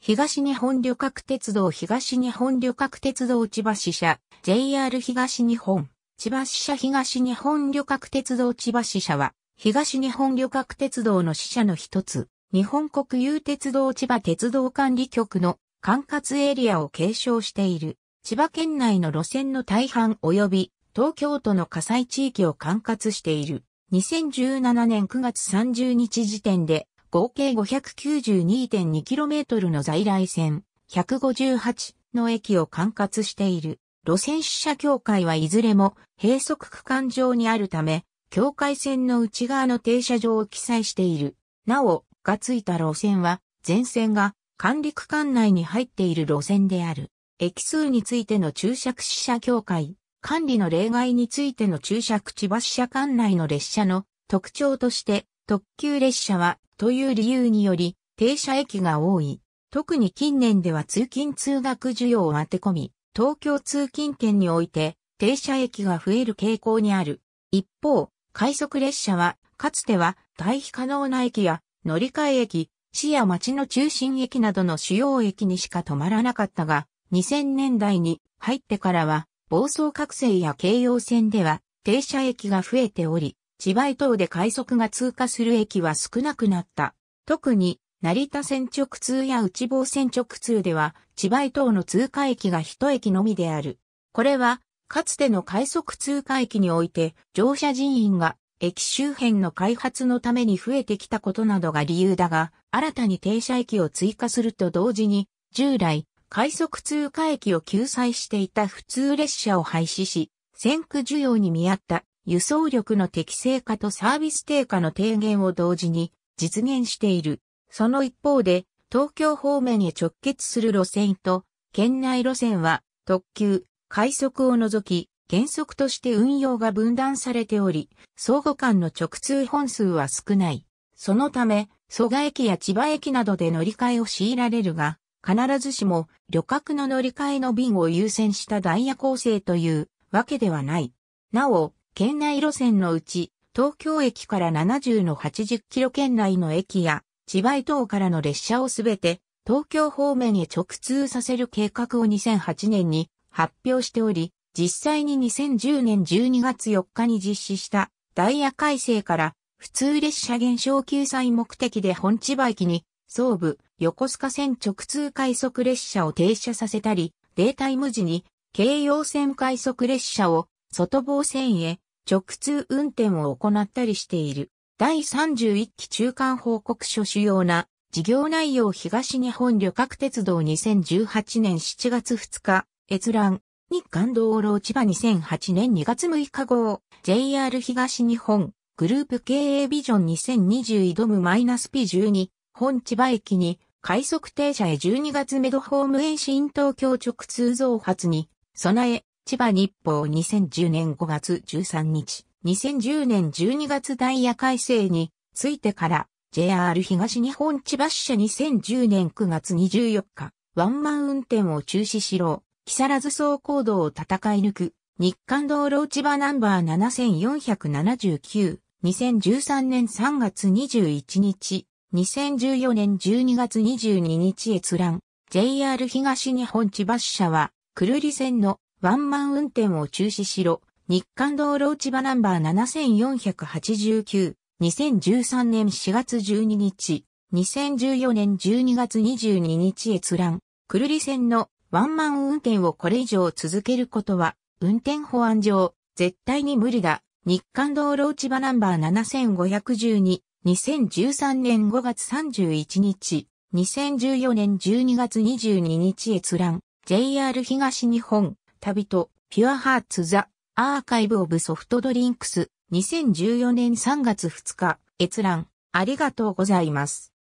東日本旅客鉄道東日本旅客鉄道千葉支社 JR 東日本千葉支社東日本旅客鉄道千葉支社は東日本旅客鉄道の支社の一つ日本国有鉄道千葉鉄道管理局の管轄エリアを継承している千葉県内の路線の大半及び東京都の火災地域を管轄している2017年9月30日時点で合計 592.2km の在来線158の駅を管轄している。路線支社協会はいずれも閉塞区間上にあるため、境界線の内側の停車場を記載している。なお、がついた路線は、全線が管理区間内に入っている路線である。駅数についての注釈支社協会、管理の例外についての注釈千葉支社管内の列車の特徴として、特急列車はという理由により、停車駅が多い。特に近年では通勤通学需要を当て込み、東京通勤圏において停車駅が増える傾向にある。一方、快速列車は、かつては退避可能な駅や乗り換え駅、市や町の中心駅などの主要駅にしか止まらなかったが、2000年代に入ってからは、暴走各線や京葉線では停車駅が増えており、千葉伊東で快速が通過する駅は少なくなった。特に、成田線直通や内房線直通では、千葉伊東の通過駅が一駅のみである。これは、かつての快速通過駅において、乗車人員が駅周辺の開発のために増えてきたことなどが理由だが、新たに停車駅を追加すると同時に、従来、快速通過駅を救済していた普通列車を廃止し、先区需要に見合った輸送力の適正化とサービス低下の低減を同時に実現している。その一方で、東京方面へ直結する路線と、県内路線は、特急、快速を除き、原則として運用が分断されており、相互間の直通本数は少ない。そのため、蘇我駅や千葉駅などで乗り換えを強いられるが、必ずしも旅客の乗り換えの便を優先したダイヤ構成というわけではない。なお、県内路線のうち、東京駅から70の80キロ圏内の駅や、千葉伊東からの列車をすべて、東京方面へ直通させる計画を2008年に発表しており、実際に2010年12月4日に実施したダイヤ改正から普通列車減少救済目的で本千葉駅に総武横須賀線直通快速列車を停車させたり、データイム時に京葉線快速列車を外房線へ直通運転を行ったりしている。第31期中間報告書主要な事業内容東日本旅客鉄道2018年7月2日閲覧日韓道路千葉2008年2月6日号 JR 東日本グループ経営ビジョン2020挑むマイナス -P12 本千葉駅に快速停車へ12月メドホーム延伸東京直通増発に備え千葉日報2010年5月13日、2010年12月ダイヤ改正についてから、JR 東日本千葉支社2010年9月24日、ワンマン運転を中止しろ、木更津走行道を戦い抜く、日韓道路千葉ナンバー7479、2013年3月21日、2014年12月22日閲覧、JR 東日本千葉支社は、くるり線のワンマン運転を中止しろ、日韓道路市場ナンバー7489-2013年4月12日、2014年12月22日閲覧、くるり線のワンマン運転をこれ以上続けることは、運転法案上、絶対に無理だ。日韓道路市場ナンバー7512-2013年5月31日、2014年12月22日閲覧、JR 東日本、旅と、ピュアハーツザ、アーカイブオブソフトドリンクス、2014年3月2日、閲覧、ありがとうございます。